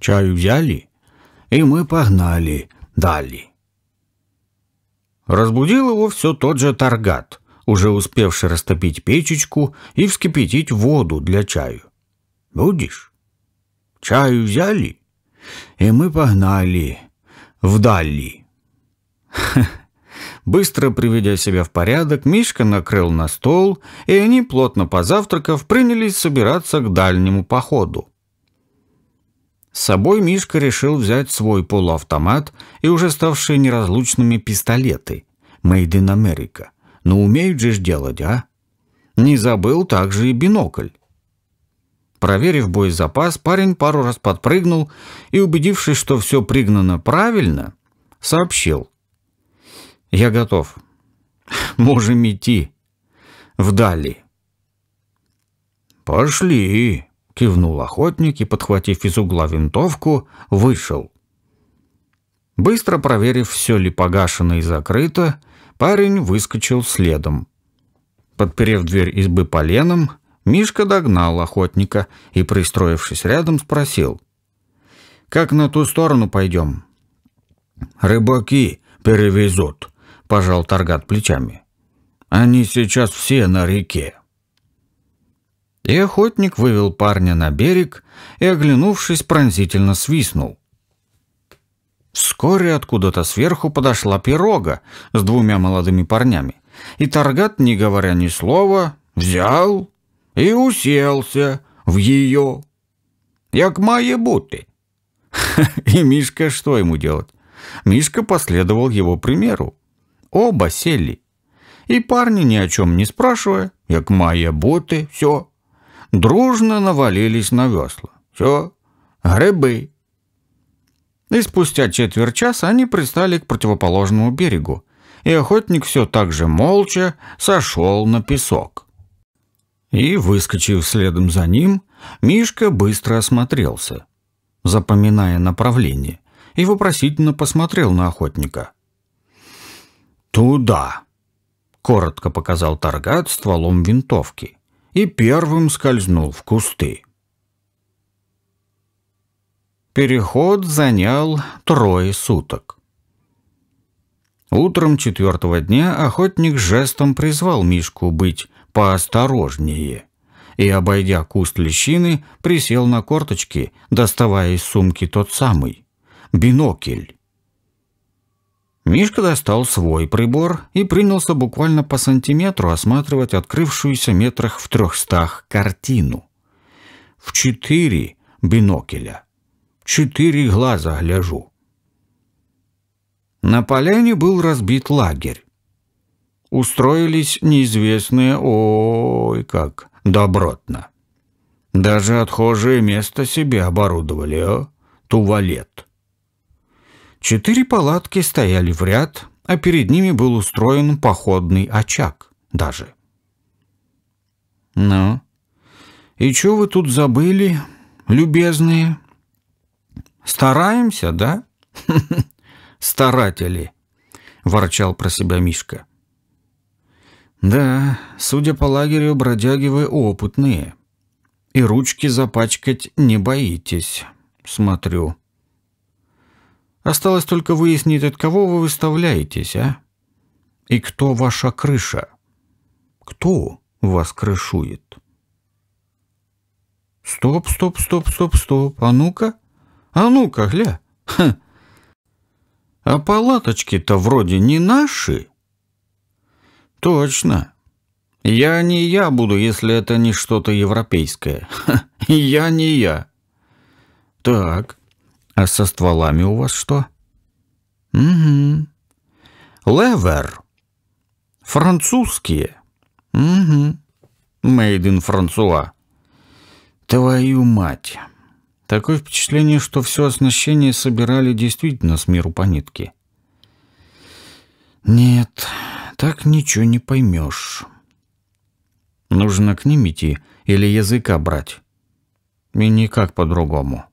чаю взяли, и мы погнали далее. Разбудил его все тот же Таргат, уже успевший растопить печечку и вскипятить воду для чаю. «Будешь? Чаю взяли, и мы погнали вдали». Быстро приведя себя в порядок, Мишка накрыл на стол, и они, плотно позавтракав, принялись собираться к дальнему походу. С собой Мишка решил взять свой полуавтомат и уже ставшие неразлучными пистолеты «Made in America». Но умеют же ж делать, а? Не забыл также и бинокль. Проверив боезапас, парень пару раз подпрыгнул и, убедившись, что все пригнано правильно, сообщил. «Я готов. Можем идти. Вдали». «Пошли!» кивнул охотник и, подхватив из угла винтовку, вышел. Быстро проверив, все ли погашено и закрыто, парень выскочил следом. Подперев дверь избы поленом, Мишка догнал охотника и, пристроившись рядом, спросил. «Как на ту сторону пойдем?» «Рыбаки перевезут», — пожал Таргат плечами. «Они сейчас все на реке». И охотник вывел парня на берег и, оглянувшись, пронзительно свистнул. Вскоре откуда-то сверху подошла пирога с двумя молодыми парнями, и Таргат, не говоря ни слова, взял и уселся в ее, як має буты. И Мишка что ему делать? Мишка последовал его примеру. Оба сели. И парни, ни о чем не спрашивая, як має буты, все, дружно навалились на весла. Все, грибы. И спустя четверть часа они пристали к противоположному берегу, и охотник все так же молча сошел на песок. И, выскочив следом за ним, Мишка быстро осмотрелся, запоминая направление, и вопросительно посмотрел на охотника. «Туда!» — коротко показал Таргат стволом винтовки и первым скользнул в кусты. Переход занял трое суток. Утром четвертого дня охотник жестом призвал Мишку быть поосторожнее и, обойдя куст лещины, присел на корточки, доставая из сумки тот самый бинокль. Мишка достал свой прибор и принялся буквально по сантиметру осматривать открывшуюся метрах в трехстах картину. В четыре бинокеля. Четыре глаза гляжу. На поляне был разбит лагерь. Устроились неизвестные, ой, как добротно. Даже отхожее место себе оборудовали, а? Туалет. Четыре палатки стояли в ряд, а перед ними был устроен походный очаг даже. «Ну, и что вы тут забыли, любезные?» «Стараемся, да?» «Старатели», — ворчал про себя Мишка. «Да, судя по лагерю, бродяги вы опытные. И ручки запачкать не боитесь, смотрю». Осталось только выяснить, от кого вы выставляетесь, а? И кто ваша крыша? Кто вас крышует? Стоп, стоп, стоп, стоп, стоп. А ну-ка, а ну-ка, гля. Ха. А палаточки-то вроде не наши. Точно. Я не я буду, если это не что-то европейское. Ха. Я не я. Так, а со стволами у вас что? Угу. Левер. Французские. Угу. Мейден Франсуа. Твою мать. Такое впечатление, что все оснащение собирали действительно с миру по нитке. Нет, так ничего не поймешь. Нужно к ним идти или языка брать. И никак по-другому.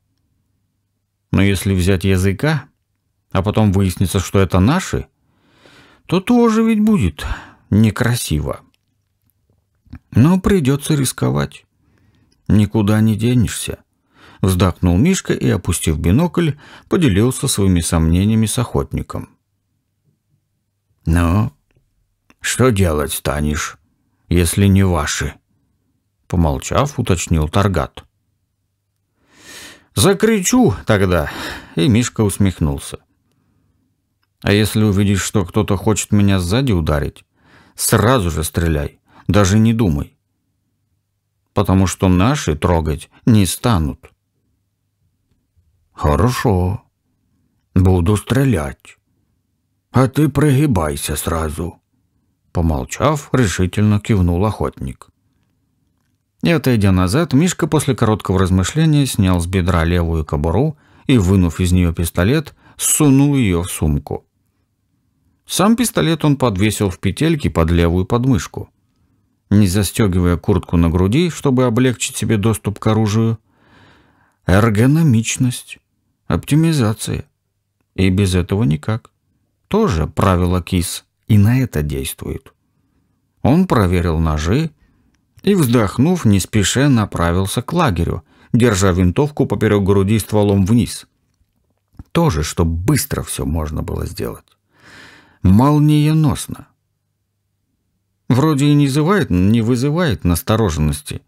Но если взять языка, а потом выяснится, что это наши, то тоже ведь будет некрасиво. Но придется рисковать. Никуда не денешься. Вздохнул Мишка и, опустив бинокль, поделился своими сомнениями с охотником. Но что делать станешь, если не ваши?» Помолчав, уточнил Таргат. Закричу тогда. И Мишка усмехнулся. А если увидишь, что кто-то хочет меня сзади ударить, сразу же стреляй, даже не думай. Потому что наши трогать не станут. Хорошо. Буду стрелять. А ты прогибайся сразу. Помолчав, решительно кивнул охотник. И отойдя назад, Мишка после короткого размышления снял с бедра левую кобуру и, вынув из нее пистолет, сунул ее в сумку. Сам пистолет он подвесил в петельке под левую подмышку. Не застегивая куртку на груди, чтобы облегчить себе доступ к оружию, эргономичность, оптимизация. И без этого никак. Тоже правило КИС и на это действует. Он проверил ножи, и, вздохнув, не спеша направился к лагерю, держа винтовку поперек груди стволом вниз. Тоже, чтобы быстро все можно было сделать. Молниеносно. Вроде и не вызывает, не вызывает настороженности,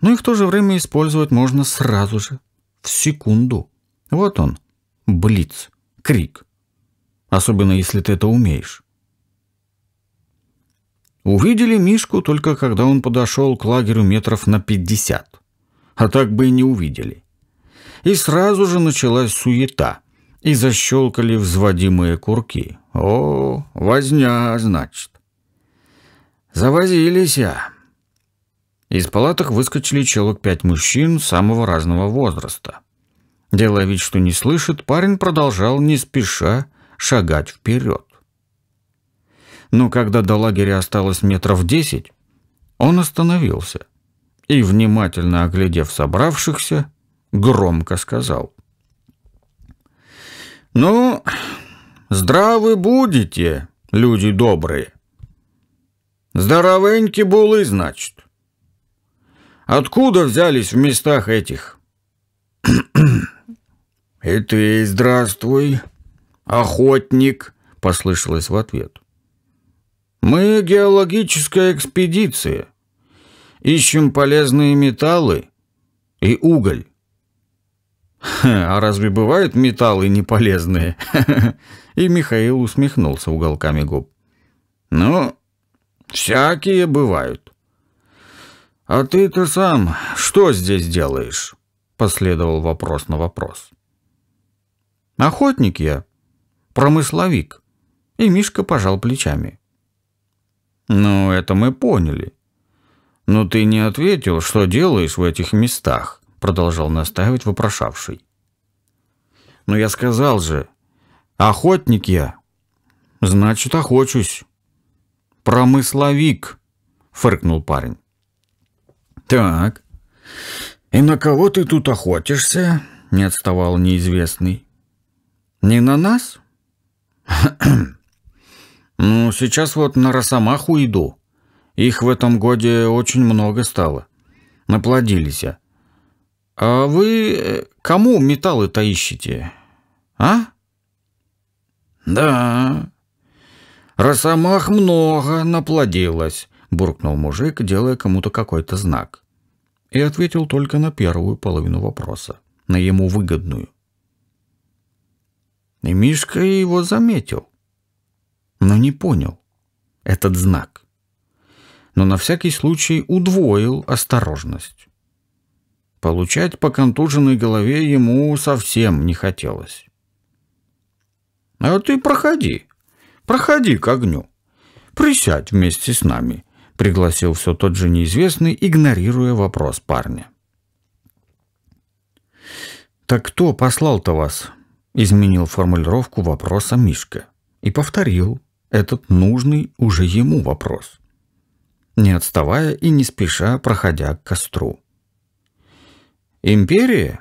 но и в то же время использовать можно сразу же, в секунду. Вот он, блиц, крик. Особенно, если ты это умеешь. Увидели Мишку только когда он подошел к лагерю метров на пятьдесят. А так бы и не увидели. И сразу же началась суета. И защелкали взводимые курки. О, возня, значит. Завозились я. А. Из палаток выскочили человек пять мужчин самого разного возраста. Делая вид, что не слышит, парень продолжал не спеша шагать вперед но когда до лагеря осталось метров десять, он остановился и, внимательно оглядев собравшихся, громко сказал. «Ну, здравы будете, люди добрые. Здоровеньки булы, значит. Откуда взялись в местах этих?» «И ты здравствуй, охотник», — послышалось в ответ. Мы геологическая экспедиция. Ищем полезные металлы и уголь. «А разве бывают металлы неполезные?» И Михаил усмехнулся уголками губ. «Ну, всякие бывают». «А ты-то сам что здесь делаешь?» Последовал вопрос на вопрос. «Охотник я, промысловик». И Мишка пожал плечами. «Ну, это мы поняли». «Но ты не ответил, что делаешь в этих местах», — продолжал настаивать вопрошавший. «Но я сказал же, охотник я». «Значит, охочусь». «Промысловик», — фыркнул парень. «Так, и на кого ты тут охотишься?» — не отставал неизвестный. «Не на нас?» «Ну, сейчас вот на Росомаху иду. Их в этом годе очень много стало. Наплодились. я. А вы э, кому металлы-то ищете? А?» «Да, росомах много наплодилось», — буркнул мужик, делая кому-то какой-то знак. И ответил только на первую половину вопроса, на ему выгодную. И Мишка его заметил но не понял этот знак. Но на всякий случай удвоил осторожность. Получать по контуженной голове ему совсем не хотелось. «А ты проходи, проходи к огню. Присядь вместе с нами», — пригласил все тот же неизвестный, игнорируя вопрос парня. «Так кто послал-то вас?» — изменил формулировку вопроса Мишка и повторил, этот нужный уже ему вопрос, не отставая и не спеша проходя к костру. «Империя?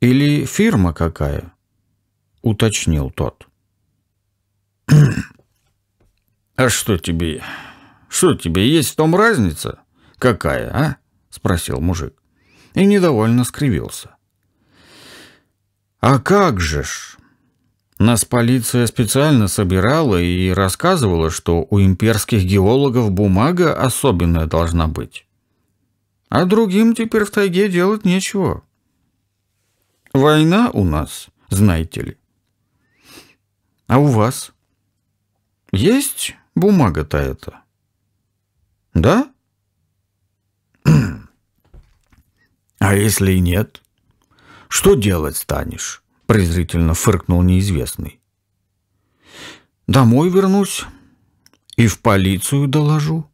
Или фирма какая?» — уточнил тот. «А что тебе? Что тебе, есть в том разница? Какая, а?» — спросил мужик. И недовольно скривился. «А как же ж? Нас полиция специально собирала и рассказывала, что у имперских геологов бумага особенная должна быть. А другим теперь в тайге делать нечего. Война у нас, знаете ли. А у вас? Есть бумага-то эта? Да? А если и нет? Что делать станешь? презрительно фыркнул неизвестный. Домой вернусь и в полицию доложу.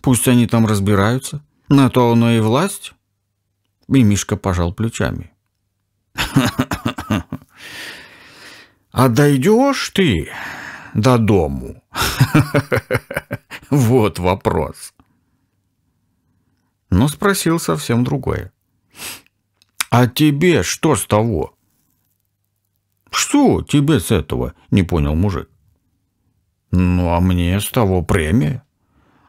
Пусть они там разбираются. На то оно и власть. И Мишка пожал плечами. А дойдешь ты до дому? Вот вопрос. Но спросил совсем другое. А тебе что с того? «Что тебе с этого?» — не понял мужик. «Ну, а мне с того премия.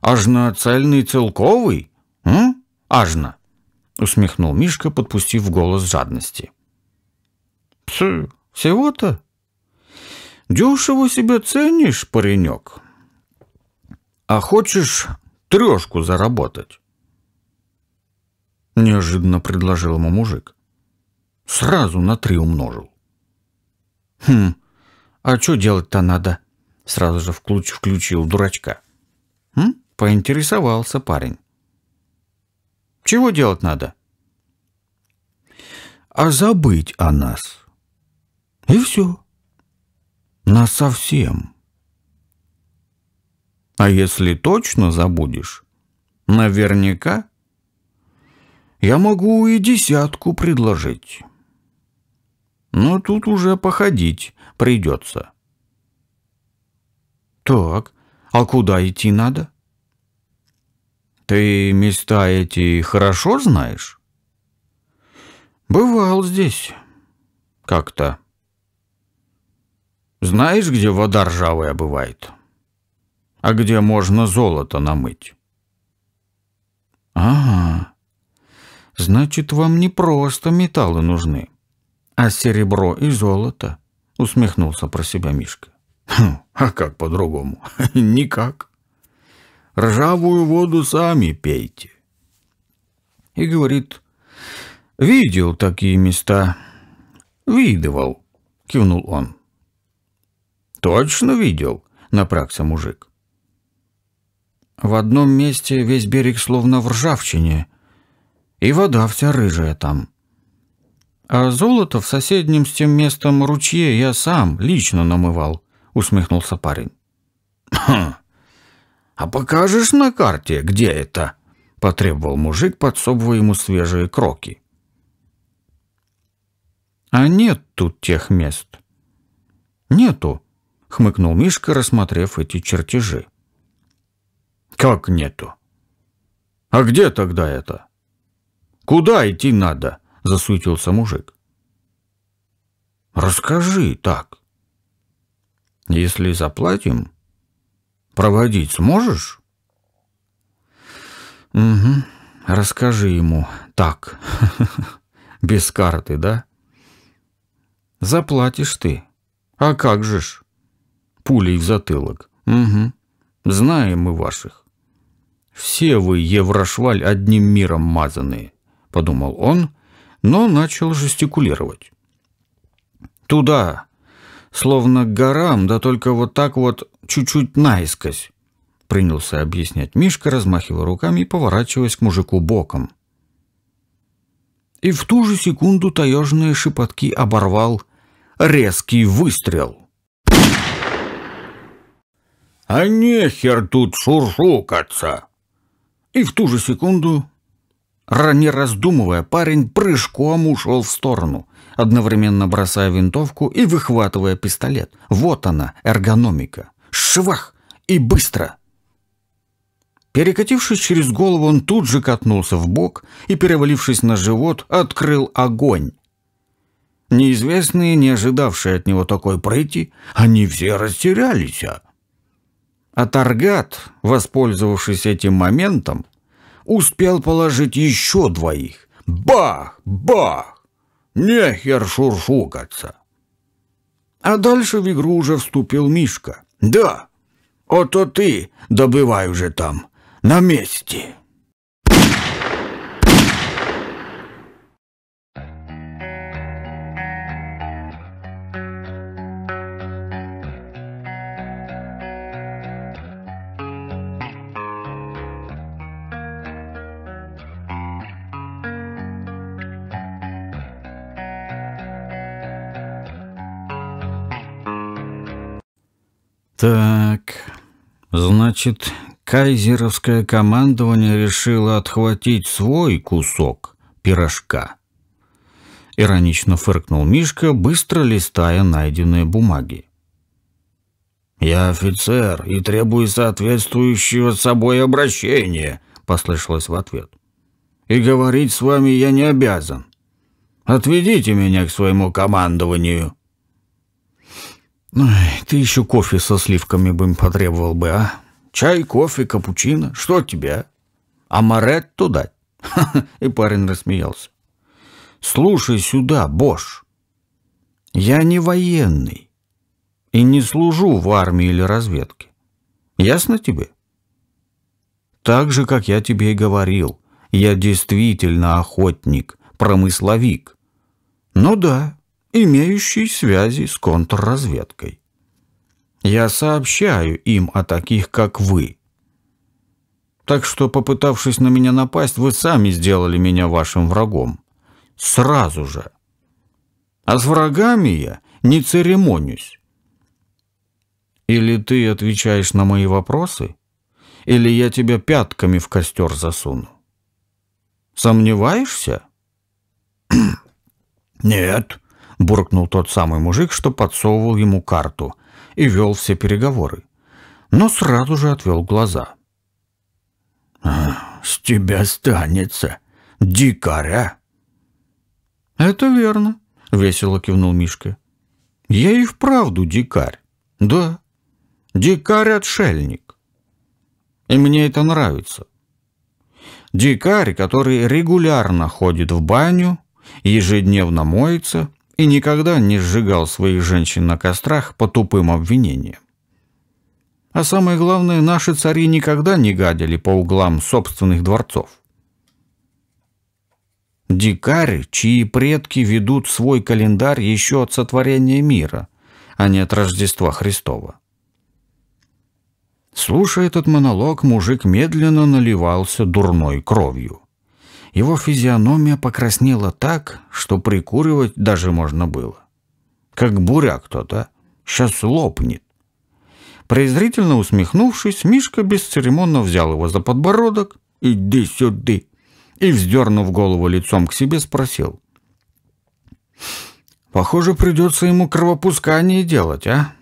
Аж на цельный целковый? М? Аж на!» — усмехнул Мишка, подпустив голос жадности. «Псы, всего-то? Дешево себя ценишь, паренек. А хочешь трешку заработать?» Неожиданно предложил ему мужик. Сразу на три умножил. Хм, а что делать-то надо? Сразу же включ, включил дурачка. Хм, поинтересовался парень. Чего делать надо? А забыть о нас. И все. нас совсем. А если точно забудешь, наверняка я могу и десятку предложить. Но ну, тут уже походить придется. Так, а куда идти надо? Ты места эти хорошо знаешь? Бывал здесь как-то. Знаешь, где вода ржавая бывает? А где можно золото намыть? Ага. Значит, вам не просто металлы нужны а серебро и золото», — усмехнулся про себя Мишка. «Хм, «А как по-другому? Никак. Ржавую воду сами пейте». И говорит, «Видел такие места». «Видывал», — кивнул он. «Точно видел», — напрягся мужик. В одном месте весь берег словно в ржавчине, и вода вся рыжая там. «А золото в соседнем с тем местом ручье я сам лично намывал», — усмехнулся парень. «Хм, а покажешь на карте, где это?» — потребовал мужик, подсобывая ему свежие кроки. «А нет тут тех мест». «Нету», — хмыкнул Мишка, рассмотрев эти чертежи. «Как нету? А где тогда это? Куда идти надо?» засуетился мужик. Расскажи так. Если заплатим, проводить сможешь? Угу. Расскажи ему так. Без карты, да? Заплатишь ты. А как же ж? Пулей в затылок. Угу. Знаем мы ваших. Все вы, Еврошваль, одним миром мазаны, подумал он но начал жестикулировать. «Туда!» «Словно к горам, да только вот так вот чуть-чуть наискось», — принялся объяснять Мишка, размахивая руками и поворачиваясь к мужику боком. И в ту же секунду таежные шепотки оборвал резкий выстрел. «А нехер тут шуршукаться!» И в ту же секунду не раздумывая, парень прыжком ушел в сторону, одновременно бросая винтовку и выхватывая пистолет. Вот она, эргономика. Швах! И быстро! Перекатившись через голову, он тут же катнулся в бок и, перевалившись на живот, открыл огонь. Неизвестные, не ожидавшие от него такой прыти, они все растерялись. А, а Таргат, воспользовавшись этим моментом, успел положить еще двоих. Бах! Бах! Нехер шуршукаться. А дальше в игру уже вступил Мишка. «Да, А то ты добывай уже там, на месте». Так, значит, кайзеровское командование решило отхватить свой кусок пирожка. Иронично фыркнул Мишка, быстро листая найденные бумаги. «Я офицер и требую соответствующего с собой обращения», — послышалось в ответ. «И говорить с вами я не обязан. Отведите меня к своему командованию» ты еще кофе со сливками бы им потребовал бы, а? Чай, кофе, капучино, что тебе? А Амаретто дать?» И парень рассмеялся. «Слушай сюда, Бош, я не военный и не служу в армии или разведке. Ясно тебе?» «Так же, как я тебе и говорил, я действительно охотник, промысловик. Ну да, имеющий связи с контрразведкой. Я сообщаю им о таких, как вы. Так что, попытавшись на меня напасть, вы сами сделали меня вашим врагом. Сразу же. А с врагами я не церемонюсь. Или ты отвечаешь на мои вопросы, или я тебя пятками в костер засуну. Сомневаешься? Нет буркнул тот самый мужик, что подсовывал ему карту и вел все переговоры, но сразу же отвел глаза. «С тебя станется, дикаря!» а!» «Это верно», — весело кивнул Мишка. «Я и вправду дикарь, да, дикарь-отшельник, и мне это нравится». Дикарь, который регулярно ходит в баню, ежедневно моется и никогда не сжигал своих женщин на кострах по тупым обвинениям. А самое главное, наши цари никогда не гадили по углам собственных дворцов. Дикарь, чьи предки ведут свой календарь еще от сотворения мира, а не от Рождества Христова. Слушая этот монолог, мужик медленно наливался дурной кровью. Его физиономия покраснела так, что прикуривать даже можно было. Как буря кто-то. Сейчас лопнет. Презрительно усмехнувшись, Мишка бесцеремонно взял его за подбородок «Иди сюда!» и, вздернув голову лицом к себе, спросил. «Похоже, придется ему кровопускание делать, а?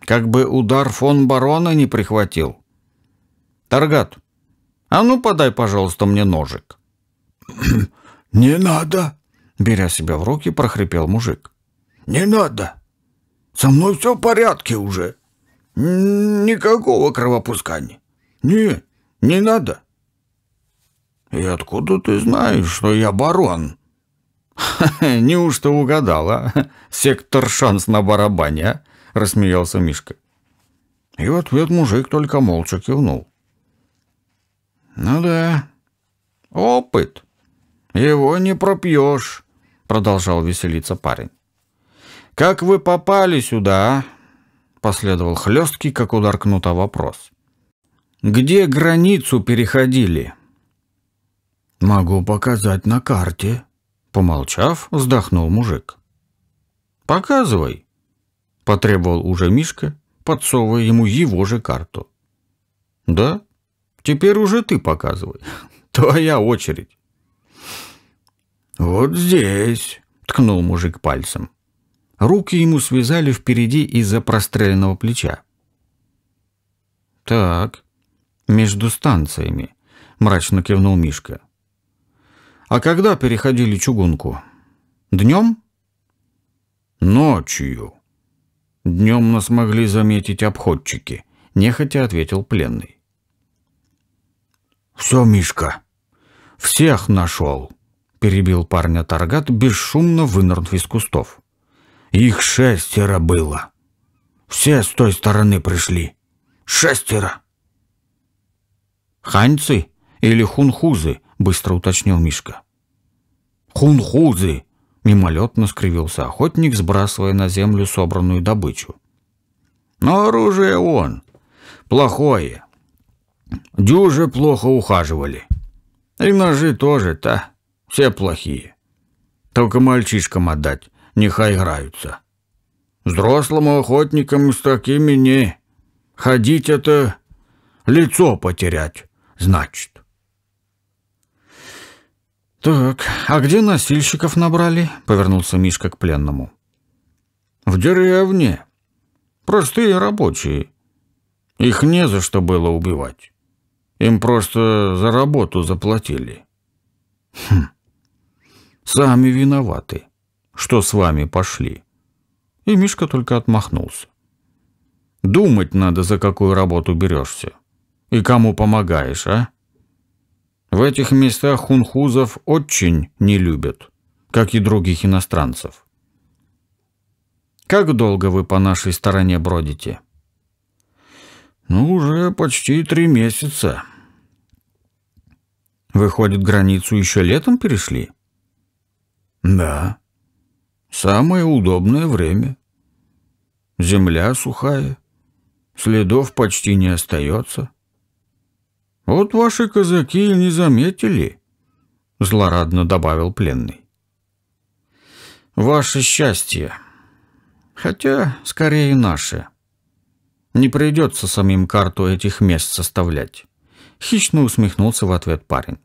Как бы удар фон барона не прихватил. Таргат, а ну подай, пожалуйста, мне ножик». «Не надо!» — беря себя в руки, прохрипел мужик. «Не надо! Со мной все в порядке уже! Никакого кровопускания! Не, не надо!» «И откуда ты знаешь, что я барон?» «Неужто угадал, а? Сектор шанс на барабане, а?» — рассмеялся Мишка. И в ответ мужик только молча кивнул. «Ну да, опыт!» «Его не пропьешь», — продолжал веселиться парень. «Как вы попали сюда?» — последовал хлесткий, как удар кнута, вопрос. «Где границу переходили?» «Могу показать на карте», — помолчав, вздохнул мужик. «Показывай», — потребовал уже Мишка, подсовывая ему его же карту. «Да? Теперь уже ты показывай. Твоя очередь». «Вот здесь», — ткнул мужик пальцем. Руки ему связали впереди из-за простреленного плеча. «Так, между станциями», — мрачно кивнул Мишка. «А когда переходили чугунку? Днем?» «Ночью». «Днем нас могли заметить обходчики», — нехотя ответил пленный. «Все, Мишка, всех нашел» перебил парня Таргат, бесшумно вынырнув из кустов. «Их шестеро было. Все с той стороны пришли. Шестеро!» «Ханьцы или хунхузы?» — быстро уточнил Мишка. «Хунхузы!» — мимолетно скривился охотник, сбрасывая на землю собранную добычу. «Но оружие он. Плохое. дюжи плохо ухаживали. И ножи тоже-то все плохие. Только мальчишкам отдать, нехай играются. Взрослым охотникам с такими не. Ходить это лицо потерять, значит. «Так, а где насильщиков набрали?» — повернулся Мишка к пленному. «В деревне. Простые рабочие. Их не за что было убивать. Им просто за работу заплатили». «Хм, Сами виноваты. Что с вами пошли? И Мишка только отмахнулся. Думать надо, за какую работу берешься. И кому помогаешь, а? В этих местах хунхузов очень не любят, как и других иностранцев. Как долго вы по нашей стороне бродите? Ну, уже почти три месяца. Выходит, границу еще летом перешли? — да. Самое удобное время. Земля сухая, следов почти не остается. Вот ваши казаки и не заметили, злорадно добавил пленный. Ваше счастье, хотя скорее наше. Не придется самим карту этих мест составлять. Хищно усмехнулся в ответ парень.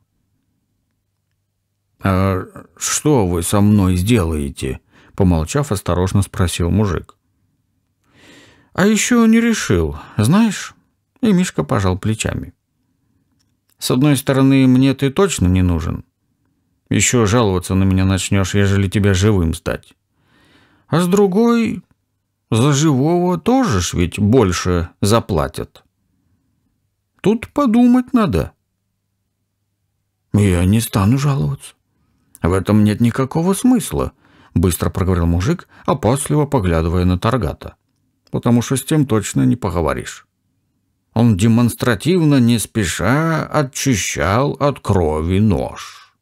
А что вы со мной сделаете?» Помолчав, осторожно спросил мужик. «А еще не решил, знаешь?» И Мишка пожал плечами. «С одной стороны, мне ты точно не нужен. Еще жаловаться на меня начнешь, ежели тебя живым сдать. А с другой, за живого тоже ж ведь больше заплатят. Тут подумать надо». «Я не стану жаловаться. «В этом нет никакого смысла», — быстро проговорил мужик, опасливо поглядывая на Таргата. «Потому что с тем точно не поговоришь». Он демонстративно, не спеша, очищал от крови нож.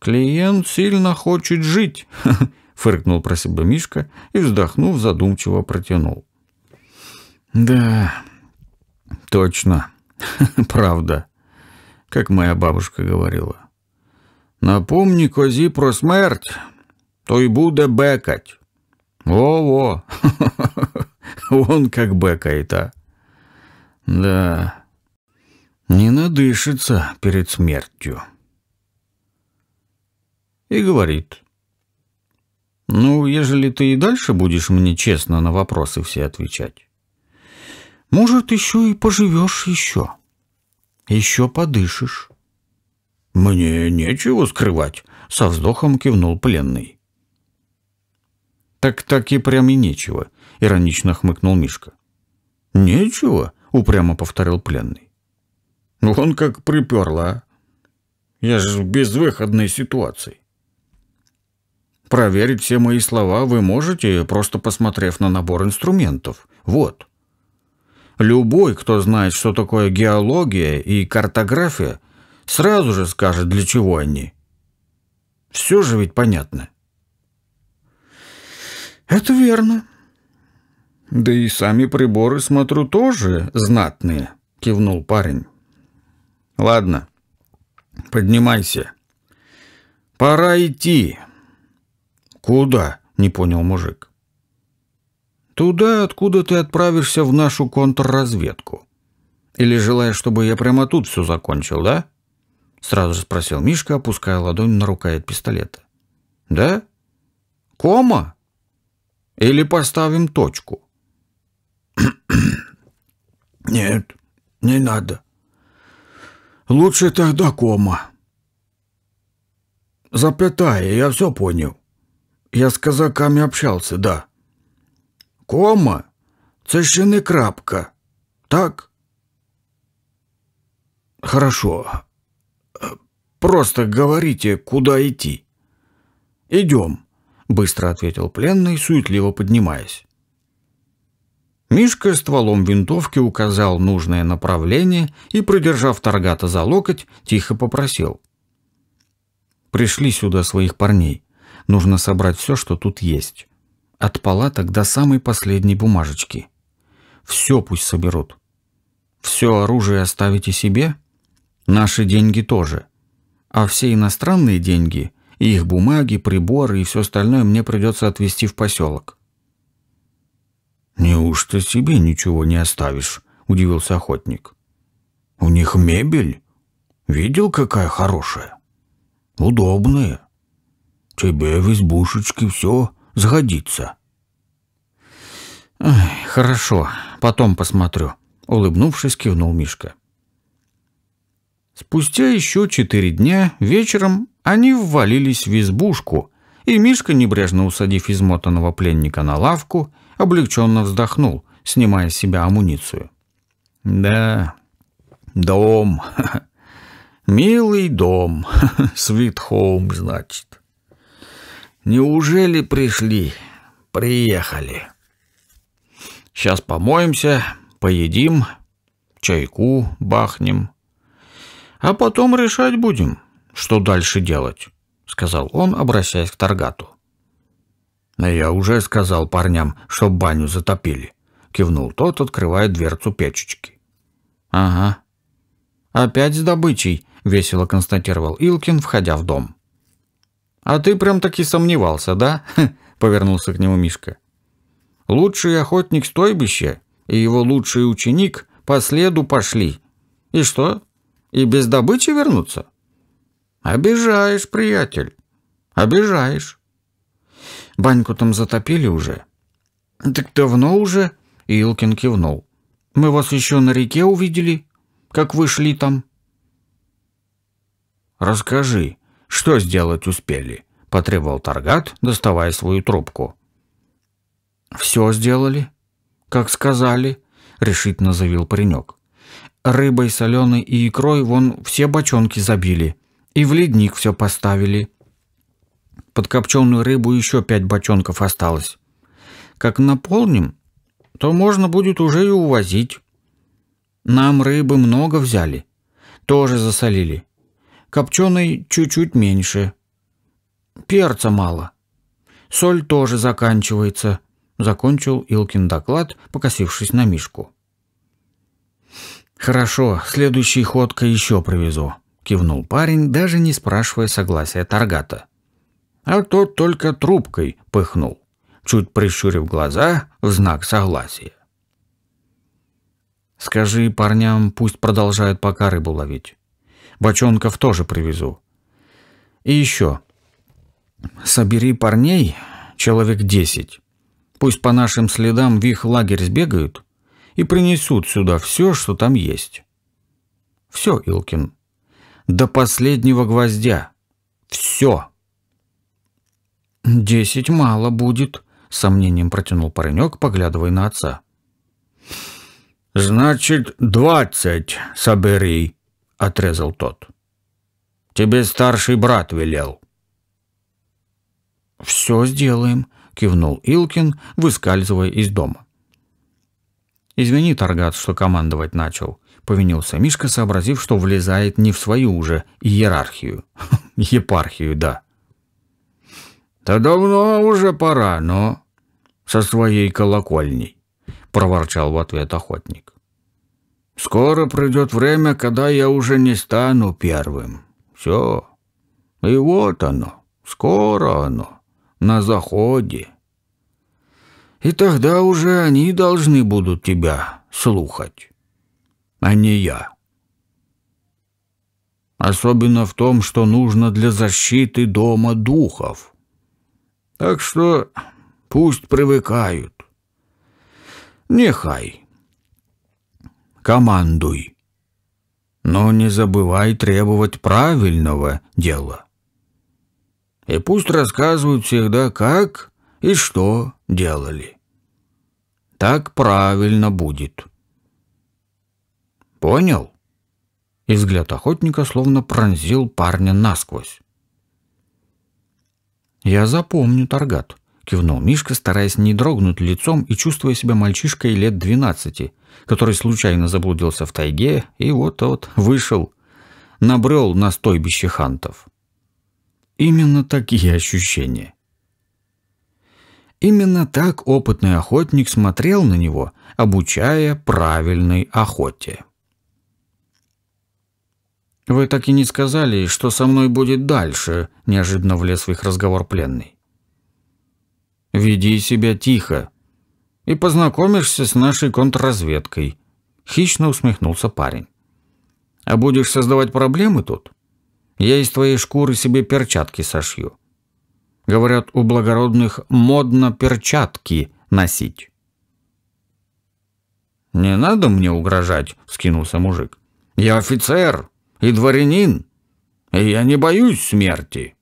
«Клиент сильно хочет жить», — фыркнул про себя Мишка и, вздохнув, задумчиво протянул. «Да, точно, правда» как моя бабушка говорила. Напомни козі про смерть, то и буде бекать. О, во он как бекает, а. Да, не надышится перед смертью. И говорит, ну, ежели ты и дальше будешь мне честно на вопросы все отвечать, может, еще и поживешь еще еще подышишь». «Мне нечего скрывать», — со вздохом кивнул пленный. «Так так и прям и нечего», — иронично хмыкнул Мишка. «Нечего?» — упрямо повторил пленный. Он как приперла, Я же в безвыходной ситуации». «Проверить все мои слова вы можете, просто посмотрев на набор инструментов. Вот». Любой, кто знает, что такое геология и картография, сразу же скажет, для чего они. Все же ведь понятно. Это верно. Да и сами приборы, смотрю, тоже знатные, кивнул парень. Ладно, поднимайся. Пора идти. Куда? Не понял мужик. Туда, откуда ты отправишься в нашу контрразведку. Или желаешь, чтобы я прямо тут все закончил, да? Сразу же спросил Мишка, опуская ладонь на рукоять пистолета. Да? Кома? Или поставим точку? Нет, не надо. Лучше тогда кома. Запятая, я все понял. Я с казаками общался, да. Кома це ще не крапка, так? Хорошо. Просто говорите, куда идти. Идем, быстро ответил пленный, суетливо поднимаясь. Мишка стволом винтовки указал нужное направление и, продержав таргата за локоть, тихо попросил. «Пришли сюда своих парней. Нужно собрать все, что тут есть». От палаток до самой последней бумажечки. Все пусть соберут. Все оружие оставите себе, наши деньги тоже. А все иностранные деньги, их бумаги, приборы и все остальное мне придется отвезти в поселок. «Неужто себе ничего не оставишь?» — удивился охотник. «У них мебель. Видел, какая хорошая? Удобная. Тебе в избушечке все сгодится. «Хорошо, потом посмотрю», — улыбнувшись, кивнул Мишка. Спустя еще четыре дня вечером они ввалились в избушку, и Мишка, небрежно усадив измотанного пленника на лавку, облегченно вздохнул, снимая с себя амуницию. «Да, дом, милый дом, свит значит». Неужели пришли? Приехали. Сейчас помоемся, поедим, чайку бахнем. А потом решать будем, что дальше делать, сказал он, обращаясь к Таргату. Я уже сказал парням, что баню затопили, кивнул тот, открывая дверцу печечки. Ага. Опять с добычей, весело констатировал Илкин, входя в дом. «А ты прям таки сомневался, да?» — повернулся к нему Мишка. «Лучший охотник стойбища и его лучший ученик по следу пошли. И что? И без добычи вернуться? «Обижаешь, приятель, обижаешь». «Баньку там затопили уже?» «Так давно уже?» — Илкин кивнул. «Мы вас еще на реке увидели, как вы шли там». «Расскажи», что сделать успели? Потребовал Таргат, доставая свою трубку. Все сделали, как сказали, решительно заявил паренек. Рыбой соленой и икрой вон все бочонки забили. И в ледник все поставили. Под копченую рыбу еще пять бочонков осталось. Как наполним, то можно будет уже и увозить. Нам рыбы много взяли. Тоже засолили. Копченой чуть-чуть меньше. Перца мало. Соль тоже заканчивается, закончил Илкин доклад, покосившись на Мишку. Хорошо, следующей ходкой еще привезу, кивнул парень, даже не спрашивая согласия Таргата. А тот только трубкой пыхнул, чуть прищурив глаза в знак согласия. Скажи парням, пусть продолжают пока рыбу ловить. Бочонков тоже привезу. И еще. Собери парней, человек десять. Пусть по нашим следам в их лагерь сбегают и принесут сюда все, что там есть. Все, Илкин. До последнего гвоздя. Все. Десять мало будет, сомнением протянул паренек, поглядывая на отца. Значит, двадцать собери, — отрезал тот. «Тебе старший брат велел». «Все сделаем», — кивнул Илкин, выскальзывая из дома. «Извини, Таргат, что командовать начал», — повинился Мишка, сообразив, что влезает не в свою уже иерархию. Епархию, да. «Да давно уже пора, но...» «Со своей колокольней», — проворчал в ответ охотник. Скоро придет время, когда я уже не стану первым. Все. И вот оно, скоро оно, на заходе. И тогда уже они должны будут тебя слухать, а не я. Особенно в том, что нужно для защиты дома духов. Так что пусть привыкают. Нехай командуй. Но не забывай требовать правильного дела. И пусть рассказывают всегда, как и что делали. Так правильно будет. Понял? И взгляд охотника словно пронзил парня насквозь. Я запомню, Таргат кивнул Мишка, стараясь не дрогнуть лицом и чувствуя себя мальчишкой лет двенадцати, который случайно заблудился в тайге и вот-вот вышел, набрел на стойбище хантов. Именно такие ощущения. Именно так опытный охотник смотрел на него, обучая правильной охоте. «Вы так и не сказали, что со мной будет дальше», — неожиданно влез в их разговор пленный. Веди себя тихо. И познакомишься с нашей контрразведкой. Хищно усмехнулся парень. А будешь создавать проблемы тут? Я из твоей шкуры себе перчатки сошью. Говорят, у благородных модно перчатки носить. «Не надо мне угрожать», — скинулся мужик. «Я офицер и дворянин, и я не боюсь смерти».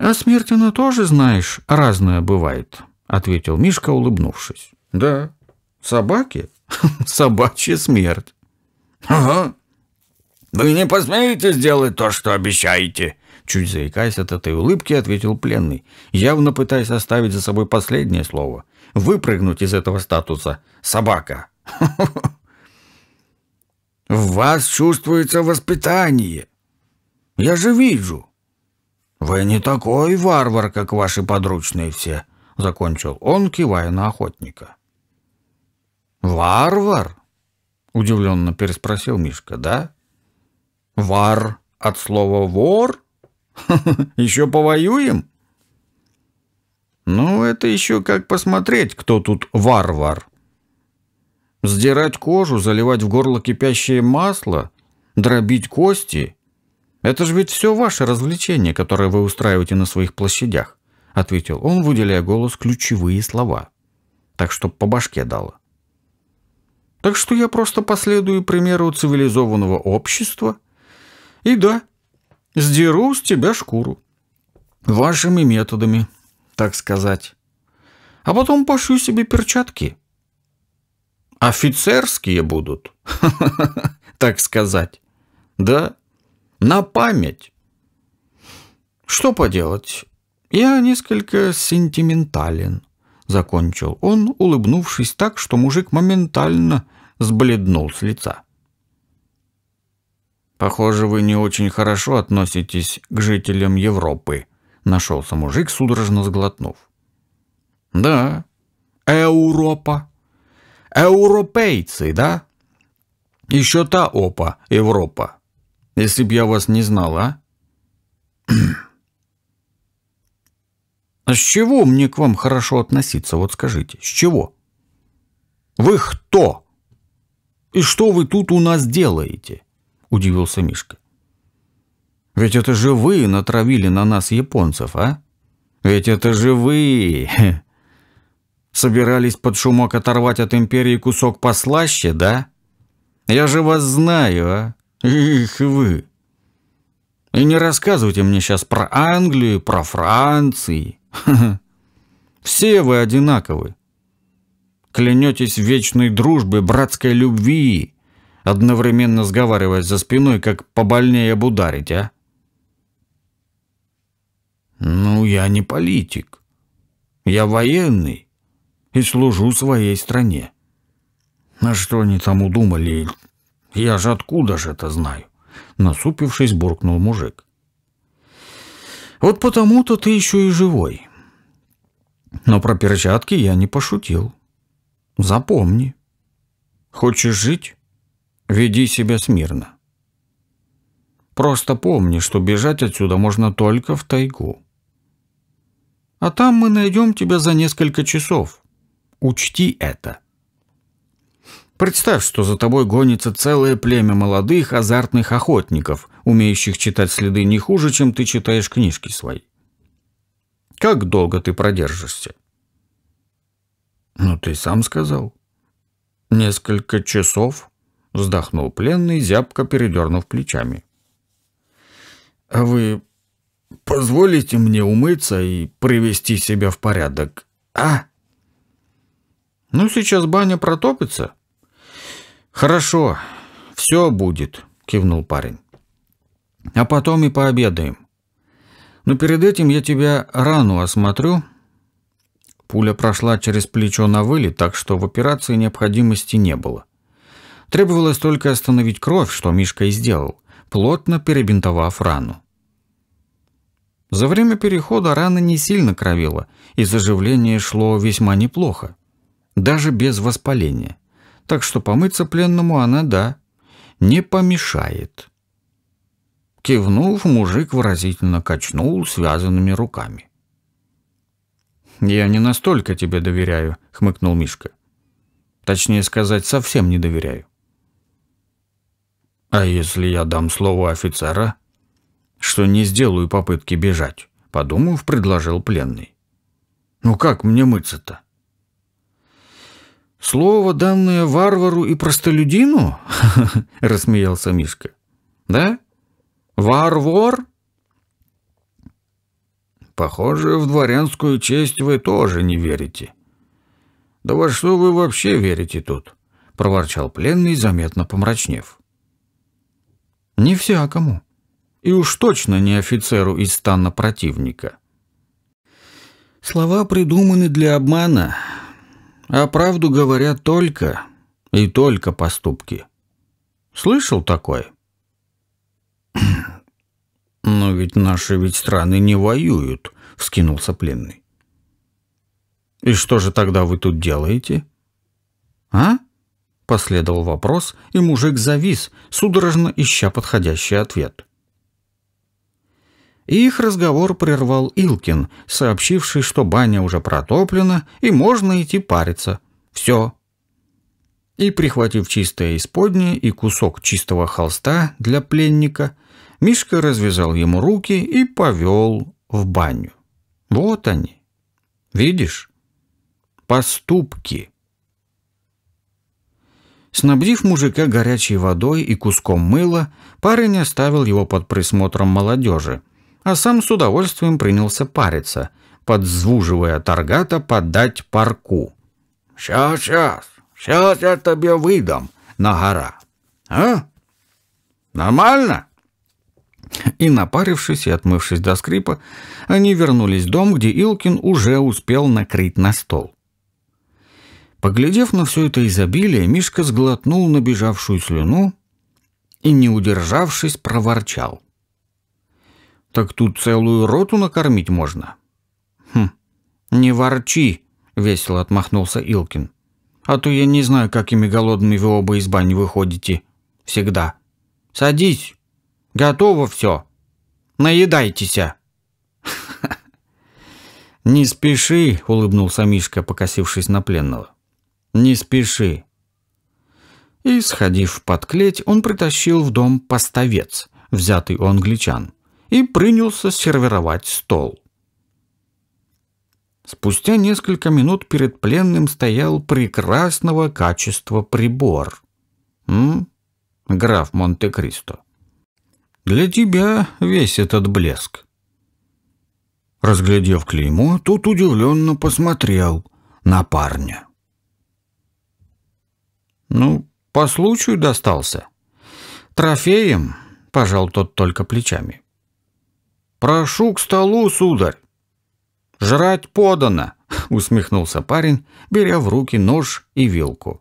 «А смерть она тоже, знаешь, разная бывает», — ответил Мишка, улыбнувшись. «Да, собаки? Собачья смерть». «Ага. Вы не посмеете сделать то, что обещаете?» Чуть заикаясь от этой улыбки, ответил пленный, явно пытаясь оставить за собой последнее слово. «Выпрыгнуть из этого статуса. Собака». «В вас чувствуется воспитание. Я же вижу». «Вы не такой варвар, как ваши подручные все», — закончил он, кивая на охотника. «Варвар?» — удивленно переспросил Мишка, «да?» «Вар от слова «вор»? Еще повоюем?» «Ну, это еще как посмотреть, кто тут варвар», Сдирать кожу, заливать в горло кипящее масло, дробить кости «Это же ведь все ваше развлечение, которое вы устраиваете на своих площадях», ответил он, выделяя голос ключевые слова. Так что по башке дало. «Так что я просто последую примеру цивилизованного общества. И да, сдеру с тебя шкуру. Вашими методами, так сказать. А потом пошью себе перчатки. Офицерские будут, так сказать. Да, на память. Что поделать? Я несколько сентиментален, закончил он, улыбнувшись так, что мужик моментально сбледнул с лица. Похоже, вы не очень хорошо относитесь к жителям Европы, нашелся мужик, судорожно сглотнув. Да, Европа. Европейцы, да? Еще та опа, Европа. Если б я вас не знал, а? а с чего мне к вам хорошо относиться, вот скажите, с чего? Вы кто? И что вы тут у нас делаете? Удивился Мишка. Ведь это же вы натравили на нас японцев, а? Ведь это же вы собирались под шумок оторвать от империи кусок послаще, да? Я же вас знаю, а? Их вы! И не рассказывайте мне сейчас про Англию, про Франции. Все вы одинаковы. Клянетесь вечной дружбы, братской любви, одновременно сговариваясь за спиной, как побольнее ударить, а? Ну, я не политик. Я военный и служу своей стране. А что они там удумали, «Я же откуда же это знаю?» — насупившись, буркнул мужик. «Вот потому-то ты еще и живой. Но про перчатки я не пошутил. Запомни. Хочешь жить? Веди себя смирно. Просто помни, что бежать отсюда можно только в тайгу. А там мы найдем тебя за несколько часов. Учти это». Представь, что за тобой гонится целое племя молодых азартных охотников, умеющих читать следы не хуже, чем ты читаешь книжки свои. Как долго ты продержишься? Ну, ты сам сказал. Несколько часов, вздохнул пленный, зябко передернув плечами. А вы позволите мне умыться и привести себя в порядок, а? Ну, сейчас баня протопится, «Хорошо, все будет», — кивнул парень. «А потом и пообедаем. Но перед этим я тебя рану осмотрю». Пуля прошла через плечо на вылет, так что в операции необходимости не было. Требовалось только остановить кровь, что Мишка и сделал, плотно перебинтовав рану. За время перехода рана не сильно кровила, и заживление шло весьма неплохо, даже без воспаления. Так что помыться пленному она, да, не помешает. Кивнув, мужик выразительно качнул связанными руками. «Я не настолько тебе доверяю», — хмыкнул Мишка. «Точнее сказать, совсем не доверяю». «А если я дам слово офицера, что не сделаю попытки бежать?» — подумав, предложил пленный. «Ну как мне мыться-то?» «Слово, данное варвару и простолюдину?» — рассмеялся Мишка. «Да? Варвор?» «Похоже, в дворянскую честь вы тоже не верите». «Да во что вы вообще верите тут?» — проворчал пленный, заметно помрачнев. «Не всякому. И уж точно не офицеру из стана противника». «Слова придуманы для обмана», а правду говорят только и только поступки. Слышал такое? Но ведь наши ведь страны не воюют, вскинулся пленный. И что же тогда вы тут делаете? А? Последовал вопрос, и мужик завис, судорожно ища подходящий ответ. Их разговор прервал Илкин, сообщивший, что баня уже протоплена и можно идти париться. Все. И, прихватив чистое исподнее и кусок чистого холста для пленника, Мишка развязал ему руки и повел в баню. Вот они. Видишь? Поступки. Снабдив мужика горячей водой и куском мыла, парень оставил его под присмотром молодежи, а сам с удовольствием принялся париться, подзвуживая торгата подать парку. «Сейчас, сейчас, сейчас я тебе выдам на гора. А? Нормально?» И напарившись и отмывшись до скрипа, они вернулись в дом, где Илкин уже успел накрыть на стол. Поглядев на все это изобилие, Мишка сглотнул набежавшую слюну и, не удержавшись, проворчал. Так тут целую роту накормить можно. Хм, не ворчи, весело отмахнулся Илкин. А то я не знаю, какими голодными вы оба из бани выходите. Всегда. Садись. Готово все. Наедайтеся. Не спеши, улыбнулся Мишка, покосившись на пленного. Не спеши. И, сходив под клеть, он притащил в дом поставец, взятый у англичан и принялся сервировать стол. Спустя несколько минут перед пленным стоял прекрасного качества прибор. «М? Граф Монте-Кристо, для тебя весь этот блеск». Разглядев клеймо, тот удивленно посмотрел на парня. «Ну, по случаю достался. Трофеем?» — пожал тот только плечами. «Прошу к столу, сударь!» «Жрать подано!» — усмехнулся парень, беря в руки нож и вилку.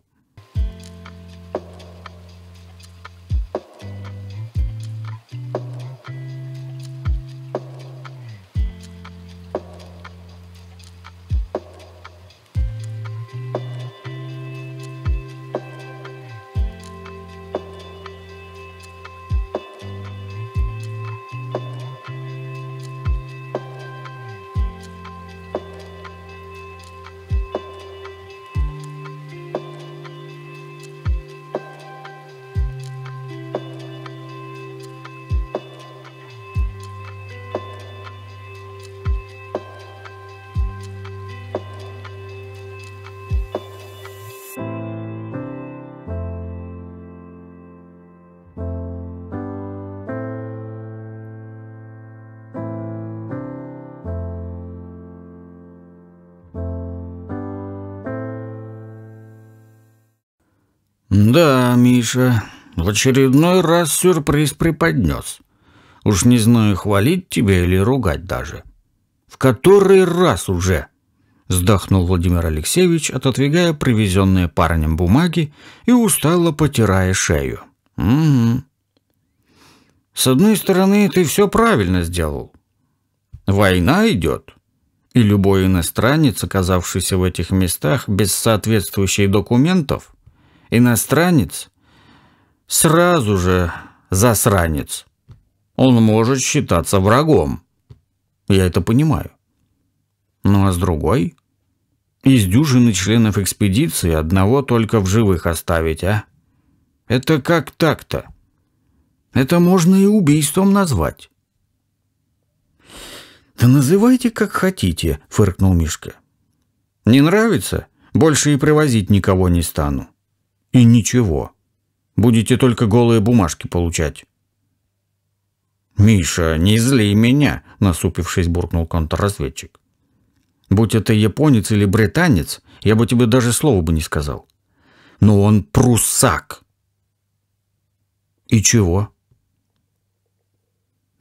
Миша, в очередной раз сюрприз преподнес. Уж не знаю, хвалить тебя или ругать даже. В который раз уже?» Вздохнул Владимир Алексеевич, отодвигая привезенные парнем бумаги и устало потирая шею. «Угу. С одной стороны, ты все правильно сделал. Война идет, и любой иностранец, оказавшийся в этих местах без соответствующих документов, иностранец, сразу же засранец. Он может считаться врагом. Я это понимаю. Ну а с другой? Из дюжины членов экспедиции одного только в живых оставить, а? Это как так-то? Это можно и убийством назвать. «Да называйте, как хотите», — фыркнул Мишка. «Не нравится? Больше и привозить никого не стану». «И ничего. Будете только голые бумажки получать. «Миша, не зли меня!» – насупившись, буркнул контрразведчик. «Будь это японец или британец, я бы тебе даже слова бы не сказал. Но он прусак!» «И чего?»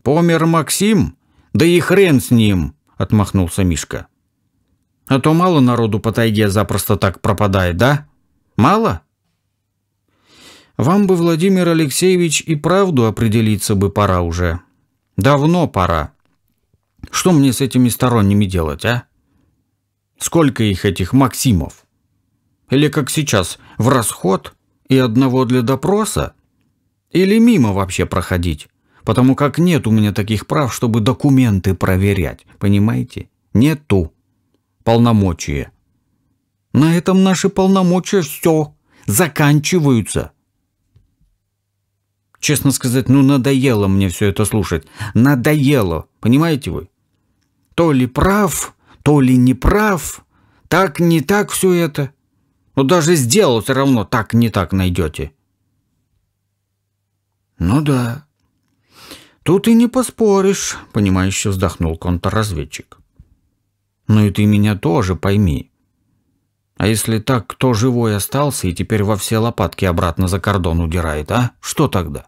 «Помер Максим? Да и хрен с ним!» – отмахнулся Мишка. «А то мало народу по тайге запросто так пропадает, да? Мало?» Вам бы, Владимир Алексеевич, и правду определиться бы пора уже. Давно пора. Что мне с этими сторонними делать, а? Сколько их этих Максимов? Или как сейчас, в расход и одного для допроса? Или мимо вообще проходить? Потому как нет у меня таких прав, чтобы документы проверять, понимаете? Нету полномочия. На этом наши полномочия все заканчиваются. Честно сказать, ну надоело мне все это слушать. Надоело, понимаете вы? То ли прав, то ли не прав. Так, не так все это. Но ну, даже сделал все равно так, не так найдете. Ну да. Тут и не поспоришь, понимающе вздохнул контрразведчик. Ну и ты меня тоже пойми. А если так, кто живой остался и теперь во все лопатки обратно за кордон удирает, а? Что тогда?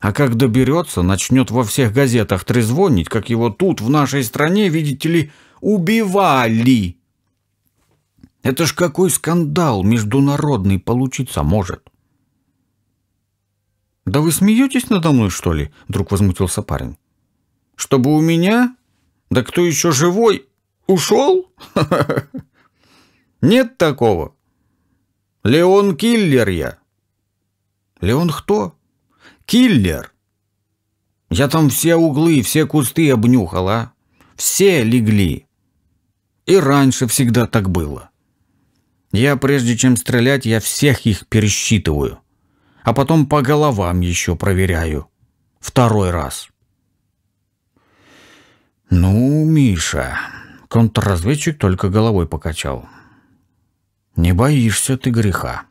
А как доберется, начнет во всех газетах трезвонить, как его тут, в нашей стране, видите ли, убивали. Это ж какой скандал международный получиться может. «Да вы смеетесь надо мной, что ли?» — вдруг возмутился парень. «Чтобы у меня? Да кто еще живой? Ушел? Нет такого. Леон Киллер я». «Леон кто?» Киллер. Я там все углы, все кусты обнюхала. Все легли. И раньше всегда так было. Я, прежде чем стрелять, я всех их пересчитываю. А потом по головам еще проверяю. Второй раз. Ну, Миша, контрразведчик только головой покачал. Не боишься ты греха.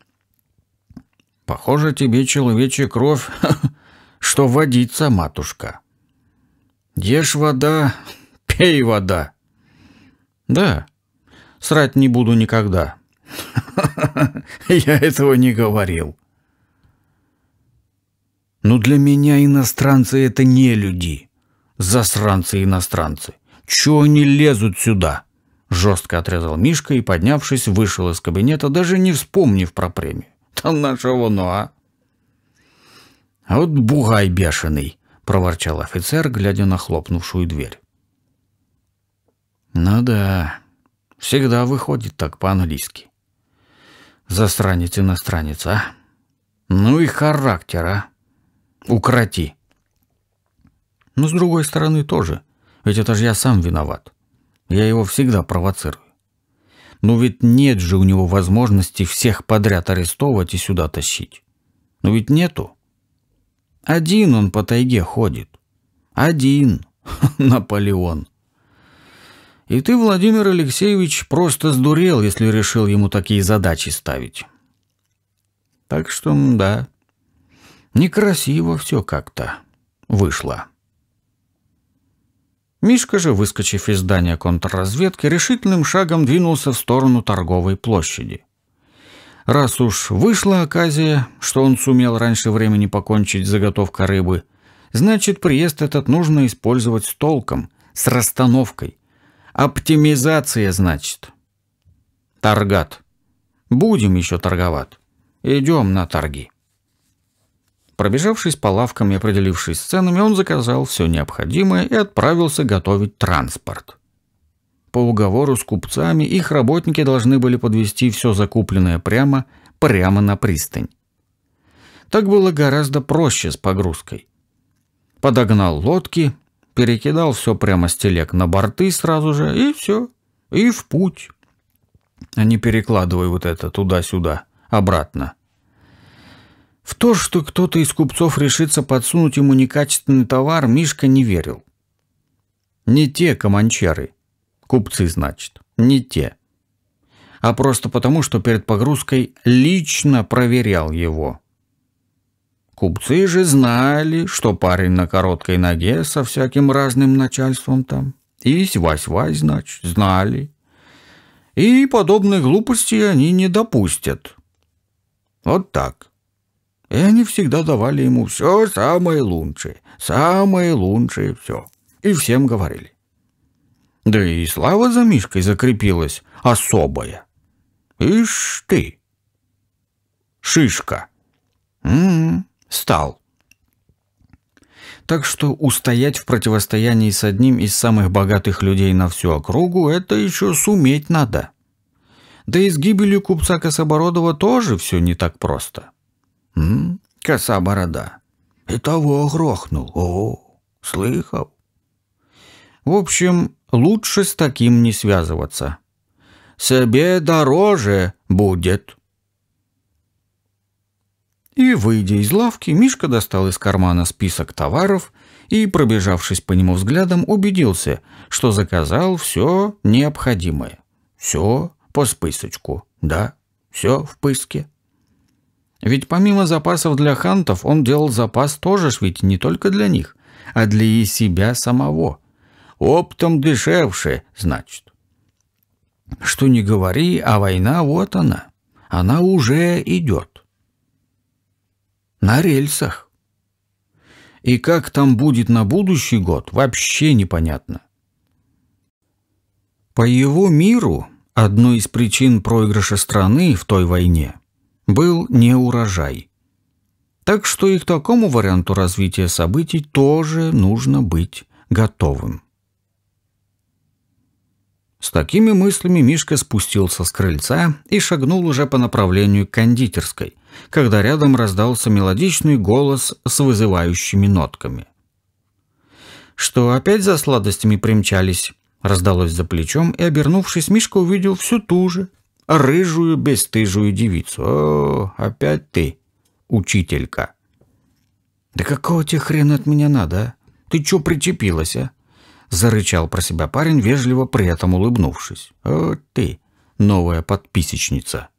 Похоже, тебе, человечья кровь, что водится, матушка. Ешь вода, пей вода. Да, срать не буду никогда. Я этого не говорил. Но для меня иностранцы — это не люди. Засранцы иностранцы. Чего они лезут сюда? Жестко отрезал Мишка и, поднявшись, вышел из кабинета, даже не вспомнив про премию. Та на що воно, а? А от бугай бешеный, проворчал офицер, глядя на хлопнувшую дверь. Ну да, всегда выходит так по-английски. Застранец иностранец, а? Ну и характер, а? Укроти. Но ну, с другой стороны тоже, ведь это же я сам виноват. Я его всегда провоцирую. Но «Ну ведь нет же у него возможности всех подряд арестовывать и сюда тащить. Но «Ну ведь нету. Один он по тайге ходит. Один. Наполеон. И ты, Владимир Алексеевич, просто сдурел, если решил ему такие задачи ставить. Так что, да, некрасиво все как-то вышло. Мишка же, выскочив из здания контрразведки, решительным шагом двинулся в сторону торговой площади. Раз уж вышла оказия, что он сумел раньше времени покончить заготовка рыбы, значит, приезд этот нужно использовать с толком, с расстановкой. Оптимизация, значит. Торгат. Будем еще торговать. Идем на торги. Пробежавшись по лавкам и определившись с ценами, он заказал все необходимое и отправился готовить транспорт. По уговору с купцами их работники должны были подвести все закупленное прямо, прямо на пристань. Так было гораздо проще с погрузкой. Подогнал лодки, перекидал все прямо с телег на борты сразу же, и все, и в путь. А не перекладывай вот это туда-сюда, обратно. В то, что кто-то из купцов решится подсунуть ему некачественный товар, Мишка не верил. Не те команчары, Купцы, значит. Не те. А просто потому, что перед погрузкой лично проверял его. Купцы же знали, что парень на короткой ноге со всяким разным начальством там. И вась-вась, значит, знали. И подобной глупости они не допустят. Вот так. И они всегда давали ему все самое лучшее, самое лучшее все. И всем говорили. Да и слава за Мишкой закрепилась особая. Ишь ты! Шишка. М м-м, стал. Так что устоять в противостоянии с одним из самых богатых людей на всю округу – это еще суметь надо. Да и с гибелью купца Кособородова тоже все не так просто. Коса борода. И того грохнул. О, слыхал? В общем, лучше с таким не связываться. Себе дороже будет. И, выйдя из лавки, Мишка достал из кармана список товаров и, пробежавшись по нему взглядом, убедился, что заказал все необходимое. Все по списочку, да, все в пыске. Ведь помимо запасов для хантов, он делал запас тоже ж ведь не только для них, а для и себя самого. Оптом дешевше, значит. Что не говори, а война вот она. Она уже идет. На рельсах. И как там будет на будущий год, вообще непонятно. По его миру, одной из причин проигрыша страны в той войне, был не урожай. Так что и к такому варианту развития событий тоже нужно быть готовым. С такими мыслями Мишка спустился с крыльца и шагнул уже по направлению к кондитерской, когда рядом раздался мелодичный голос с вызывающими нотками. «Что, опять за сладостями примчались?» раздалось за плечом, и, обернувшись, Мишка увидел всю ту же рыжую бесстыжую девицу. О, опять ты, учителька. Да какого тебе хрена от меня надо, а? Ты чё прицепилась, а? Зарычал про себя парень, вежливо при этом улыбнувшись. О, ты, новая подписчица.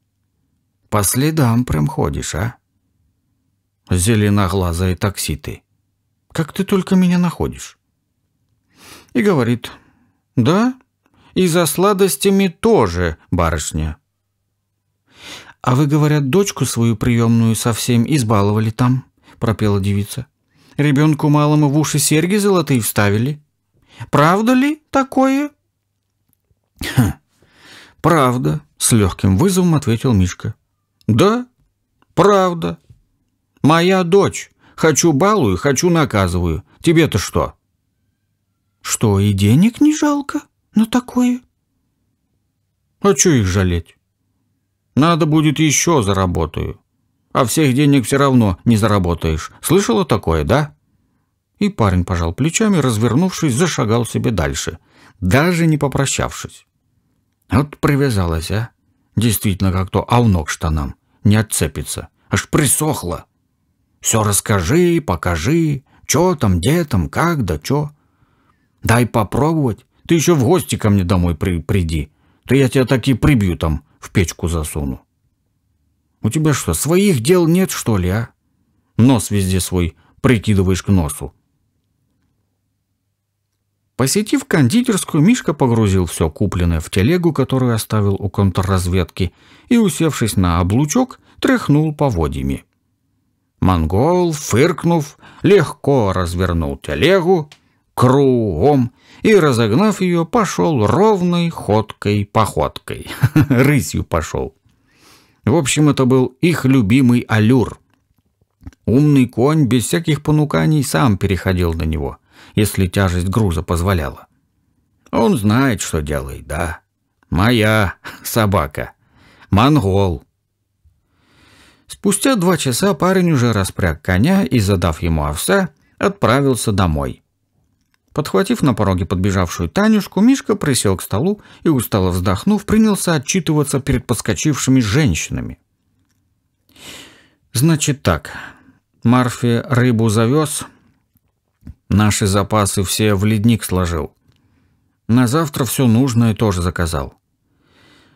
По следам прям ходишь, а? Зеленоглазая такси ты. Как ты только меня находишь? И говорит, да, и за сладостями тоже, барышня. «А вы, говорят, дочку свою приемную совсем избаловали там», — пропела девица. «Ребенку малому в уши серьги золотые вставили. Правда ли такое?» «Хм, правда», — с легким вызовом ответил Мишка. «Да, правда. Моя дочь. Хочу балую, хочу наказываю. Тебе-то что?» «Что, и денег не жалко на такое?» «А чё их жалеть?» Надо будет еще заработаю. А всех денег все равно не заработаешь. Слышала такое, да?» И парень пожал плечами, развернувшись, зашагал себе дальше, даже не попрощавшись. Вот привязалась, а? Действительно, как то овно штанам. Не отцепится. Аж присохло. Все расскажи, покажи. Че там, где там, как да че. Дай попробовать. Ты еще в гости ко мне домой при приди. То я тебя таки прибью там в печку засуну. У тебя что, своих дел нет, что ли, а? Нос везде свой прикидываешь к носу. Посетив кондитерскую, Мишка погрузил все купленное в телегу, которую оставил у контрразведки, и, усевшись на облучок, тряхнул поводьями. Монгол, фыркнув, легко развернул телегу, кругом и, разогнав ее, пошел ровной ходкой-походкой. Рысью пошел. В общем, это был их любимый аллюр. Умный конь без всяких понуканий сам переходил на него, если тяжесть груза позволяла. Он знает, что делает, да. Моя собака. Монгол. Спустя два часа парень уже распряг коня и, задав ему овса, отправился домой. Подхватив на пороге подбежавшую Танюшку, Мишка присел к столу и, устало вздохнув, принялся отчитываться перед подскочившими женщинами. «Значит так, Марфе рыбу завез, наши запасы все в ледник сложил. На завтра все нужное тоже заказал.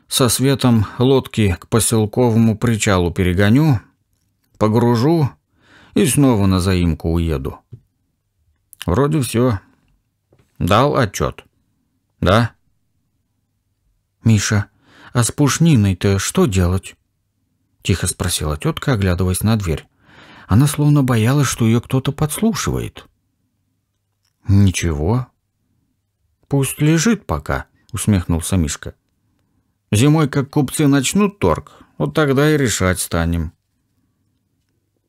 Со светом лодки к поселковому причалу перегоню, погружу и снова на заимку уеду. Вроде все». Дал отчет? Да. Миша, а с пушниной-то что делать? Тихо спросила тетка, оглядываясь на дверь. Она словно боялась, что ее кто-то подслушивает. Ничего. Пусть лежит пока, усмехнулся Мишка. Зимой, как купцы начнут торг, вот тогда и решать станем.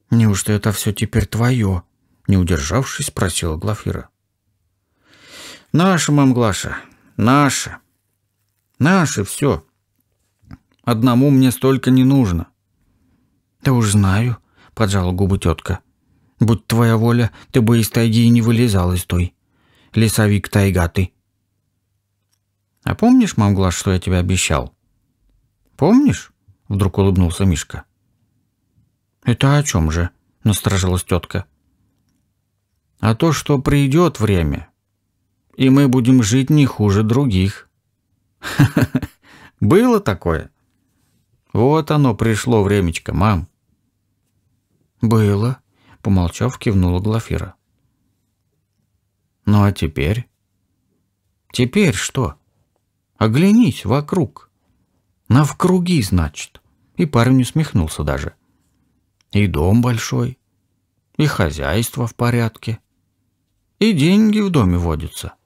Неужто это все теперь твое? Не удержавшись, спросила Глафира. Наша, мамглаша, наша. Наше все. Одному мне столько не нужно. Да уж знаю, поджала губы тетка. Будь твоя воля, ты бы из тайги и не вылезал из той. Лесовик тайга А помнишь, мам, мамглаш, что я тебе обещал? Помнишь? Вдруг улыбнулся Мишка. Это о чем же? Насторожилась тетка. А то, что придет время, и мы будем жить не хуже других. Было такое? Вот оно пришло времечко, мам. Было, помолчав, кивнула Глафира. Ну а теперь? Теперь что? Оглянись вокруг. На в круги, значит. И парень усмехнулся даже. И дом большой, и хозяйство в порядке, и деньги в доме водятся. —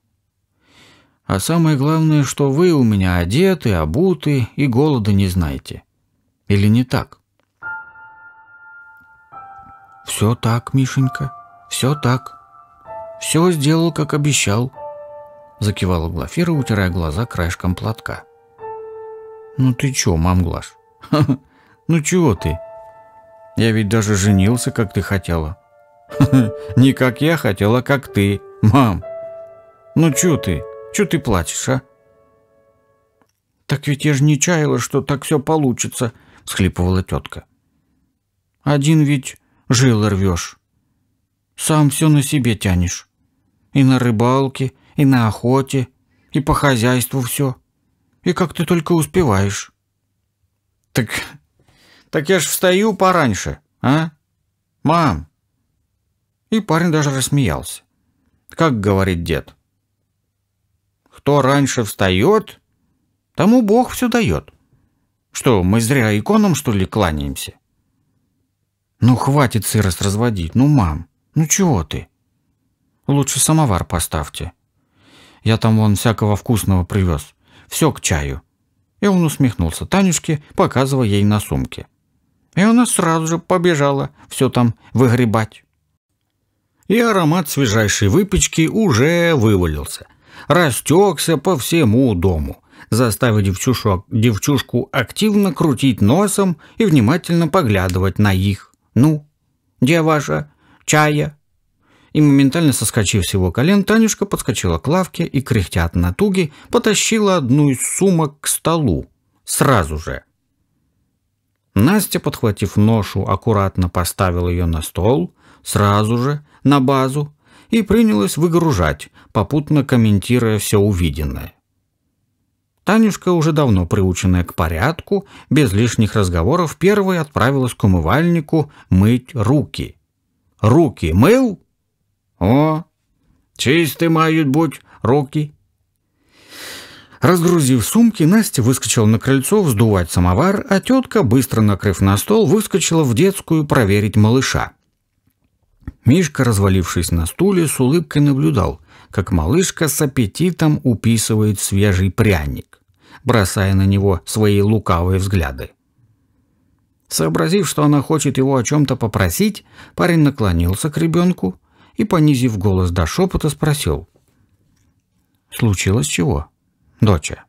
а самое главное, что вы у меня одеты, обуты и голода не знаете. Или не так? Все так, Мишенька, все так. Все сделал, как обещал. Закивала Глафира, утирая глаза краешком платка. Ну ты чё, мам Глаш? Ну чего ты? Я ведь даже женился, как ты хотела. Не как я хотела, а как ты, мам. Ну чё ты? Че ты плачешь, а?» «Так ведь я же не чаяла, что так все получится», — схлипывала тетка. «Один ведь жилы рвешь. Сам все на себе тянешь. И на рыбалке, и на охоте, и по хозяйству все. И как ты только успеваешь». «Так, так я ж встаю пораньше, а? Мам!» И парень даже рассмеялся. «Как говорит дед, кто раньше встает, тому Бог все дает. Что, мы зря иконам, что ли, кланяемся? Ну, хватит сырость разводить. Ну, мам, ну чего ты? Лучше самовар поставьте. Я там вон всякого вкусного привез. Все к чаю. И он усмехнулся Танюшке, показывая ей на сумке. И она сразу же побежала все там выгребать. И аромат свежайшей выпечки уже вывалился – растекся по всему дому, заставив девчушок, девчушку активно крутить носом и внимательно поглядывать на их. «Ну, где ваша чая?» И моментально соскочив с его колен, Танюшка подскочила к лавке и, кряхтя от натуги, потащила одну из сумок к столу. Сразу же. Настя, подхватив ношу, аккуратно поставила ее на стол, сразу же, на базу, и принялась выгружать, попутно комментируя все увиденное. Танюшка, уже давно приученная к порядку, без лишних разговоров первой отправилась к умывальнику мыть руки. «Руки мыл?» «О, чистые мают будь руки!» Разгрузив сумки, Настя выскочила на крыльцо вздувать самовар, а тетка, быстро накрыв на стол, выскочила в детскую проверить малыша. Мишка, развалившись на стуле, с улыбкой наблюдал, как малышка с аппетитом уписывает свежий пряник, бросая на него свои лукавые взгляды. Сообразив, что она хочет его о чем-то попросить, парень наклонился к ребенку и, понизив голос до шепота, спросил. «Случилось чего, доча?»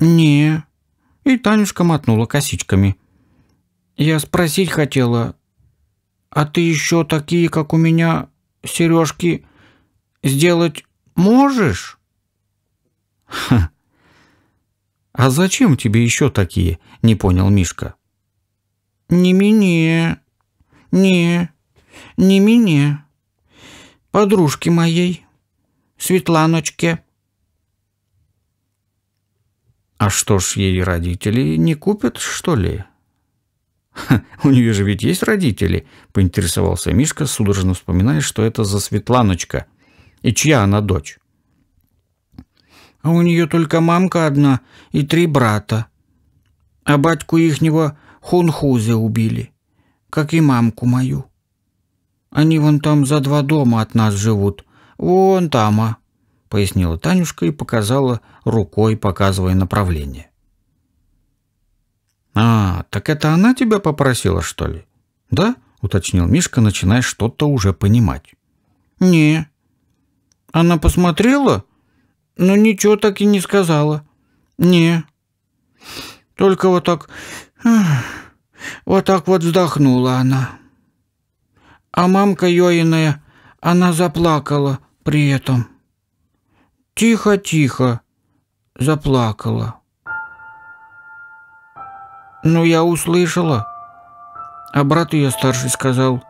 «Не». И Танюшка мотнула косичками. «Я спросить хотела, а ты еще такие, как у меня, сережки, сделать можешь? Ха. А зачем тебе еще такие? Не понял Мишка. Не мне. Не. Не мне. Подружке моей. Светланочке. А что ж, ей родители не купят, что ли? «У нее же ведь есть родители?» – поинтересовался Мишка, судорожно вспоминая, что это за Светланочка. «И чья она дочь?» «А у нее только мамка одна и три брата. А батьку ихнего хунхузе убили, как и мамку мою. Они вон там за два дома от нас живут. Вон там, а!» – пояснила Танюшка и показала рукой, показывая направление. «А, так это она тебя попросила, что ли?» «Да», — уточнил Мишка, начиная что-то уже понимать. «Не». «Она посмотрела, но ничего так и не сказала». «Не». «Только вот так... Вот так вот вздохнула она». А мамка Йоиная, она заплакала при этом. Тихо-тихо заплакала. Ну, я услышала. А брат ее старший сказал,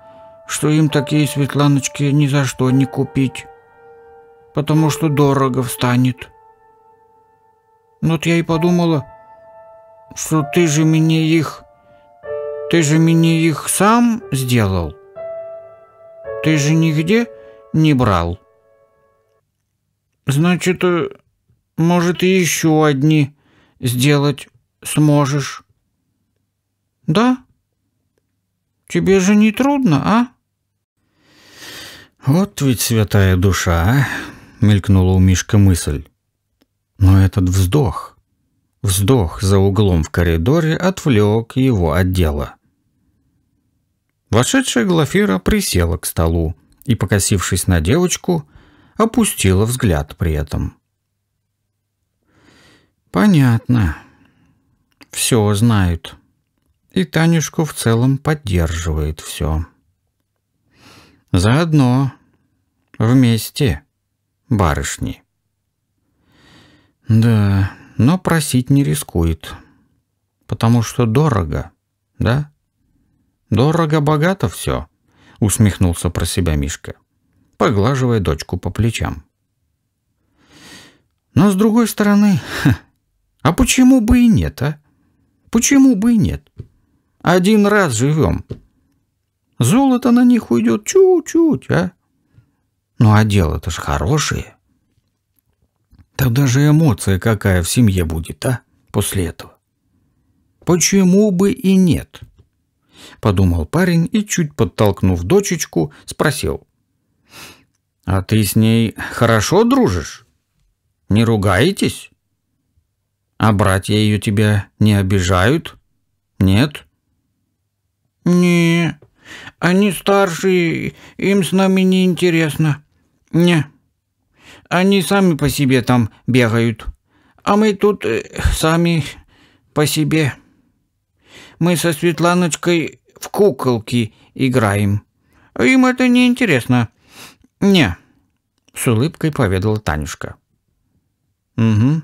что им такие Светланочки ни за что не купить, потому что дорого встанет. Ну, вот я и подумала, что ты же мне их... Ты же мне их сам сделал. Ты же нигде не брал. Значит, э, может, и еще одни сделать сможешь. Да? Тебе же не трудно, а? Вот ведь святая душа, а? Мелькнула у Мишка мысль. Но этот вздох, вздох за углом в коридоре отвлек его от дела. Вошедшая Глафира присела к столу и, покосившись на девочку, опустила взгляд при этом. «Понятно. Все знают», и Танюшку в целом поддерживает все. Заодно, вместе, барышни. Да, но просить не рискует, потому что дорого, да? Дорого-богато все, усмехнулся про себя Мишка, поглаживая дочку по плечам. Но с другой стороны, а почему бы и нет, а? Почему бы и нет? Один раз живем. Золото на них уйдет чуть-чуть, а? Ну а дело-то ж хорошее. Тогда же эмоция какая в семье будет, а? После этого. Почему бы и нет? Подумал парень и, чуть подтолкнув дочечку, спросил. А ты с ней хорошо дружишь? Не ругаетесь? А братья ее тебя не обижают? Нет? «Не, они старшие, им с нами не интересно. Не, они сами по себе там бегают, а мы тут э, сами по себе. Мы со Светланочкой в куколки играем. Им это не интересно. Не, с улыбкой поведала Танюшка. Угу.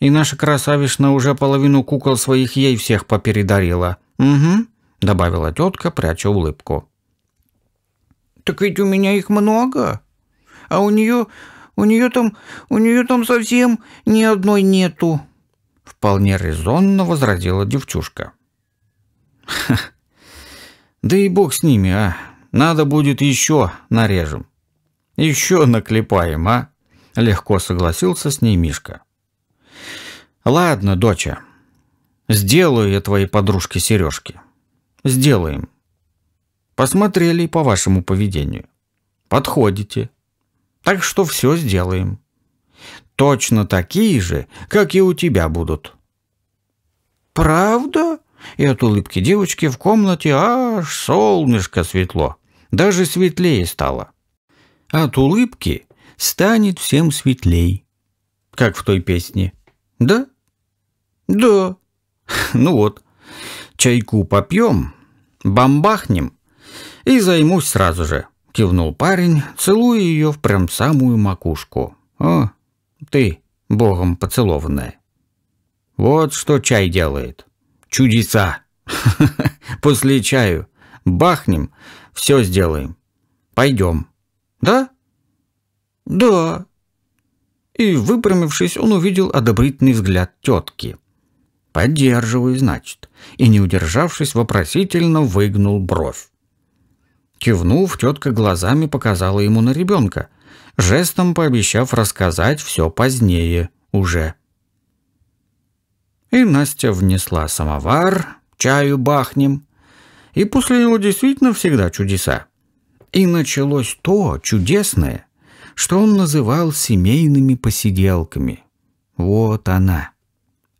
И наша красавишна уже половину кукол своих ей всех попередарила. Угу. — добавила тетка, пряча улыбку. «Так ведь у меня их много, а у нее, у нее там, у нее там совсем ни одной нету», — вполне резонно возразила девчушка. Ха, да и бог с ними, а. Надо будет еще нарежем. Еще наклепаем, а. Легко согласился с ней Мишка. Ладно, доча, сделаю я твоей подружке сережки. Сделаем. Посмотрели по вашему поведению. Подходите. Так что все сделаем. Точно такие же, как и у тебя будут. Правда? И от улыбки девочки в комнате аж солнышко светло. Даже светлее стало. От улыбки станет всем светлей. Как в той песне. Да? Да. Ну вот чайку попьем, бомбахнем и займусь сразу же», — кивнул парень, целуя ее в прям самую макушку. «О, ты, богом поцелованная». «Вот что чай делает. Чудеса. После чаю. Бахнем, все сделаем. Пойдем. Да?» «Да». И, выпрямившись, он увидел одобрительный взгляд тетки — «Поддерживаю, значит», и, не удержавшись, вопросительно выгнул бровь. Кивнув, тетка глазами показала ему на ребенка, жестом пообещав рассказать все позднее уже. И Настя внесла самовар, чаю бахнем, и после него действительно всегда чудеса. И началось то чудесное, что он называл семейными посиделками. Вот она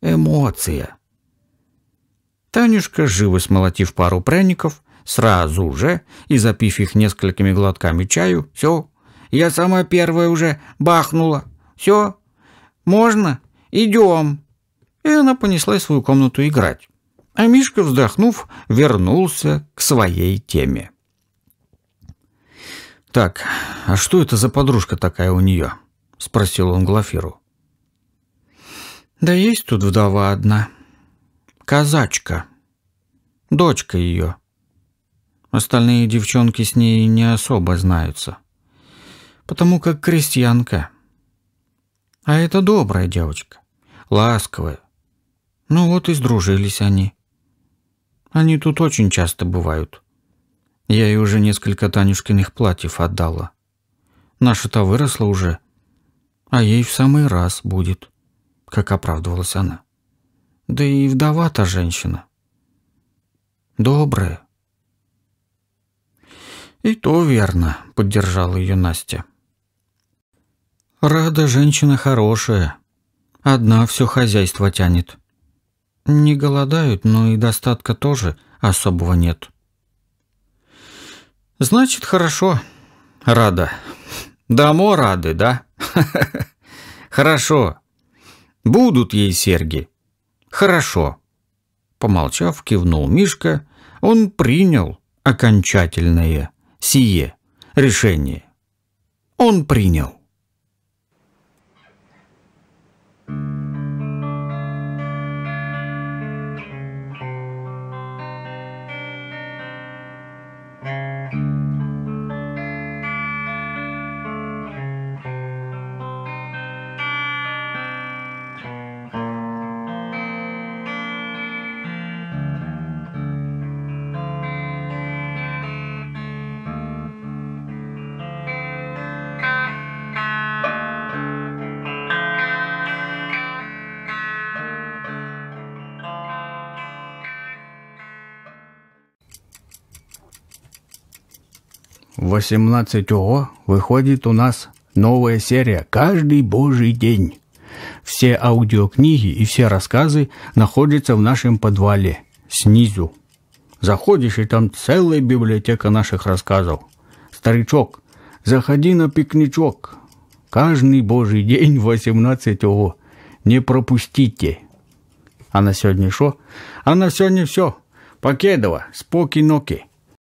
эмоция. Танюшка, живо смолотив пару пряников, сразу же, и запив их несколькими глотками чаю, все, я самая первая уже бахнула, все, можно, идем. И она понеслась в свою комнату играть. А Мишка, вздохнув, вернулся к своей теме. «Так, а что это за подружка такая у нее?» — спросил он Глафиру. Да есть тут вдова одна. Казачка. Дочка ее. Остальные девчонки с ней не особо знаются. Потому как крестьянка. А это добрая девочка. Ласковая. Ну вот и сдружились они. Они тут очень часто бывают. Я ей уже несколько Танюшкиных платьев отдала. Наша-то выросла уже, а ей в самый раз будет как оправдывалась она. Да и вдова-то женщина. Добрая. И то верно, поддержала ее Настя. Рада женщина хорошая. Одна все хозяйство тянет. Не голодают, но и достатка тоже особого нет. Значит, хорошо. Рада. Домо рады, да? Хорошо. Будут ей серьги. Хорошо. Помолчав, кивнул Мишка. Он принял окончательное сие решение. Он принял. Thank you. 18 ОО выходит у нас новая серия каждый божий день. Все аудиокниги и все рассказы находятся в нашем подвале, снизу. Заходишь, и там целая библиотека наших рассказов. Старичок, заходи на пикничок. Каждый божий день 18 ОО. Не пропустите. А на сегодня шо? А на сегодня все. Покедова, споки-ноки.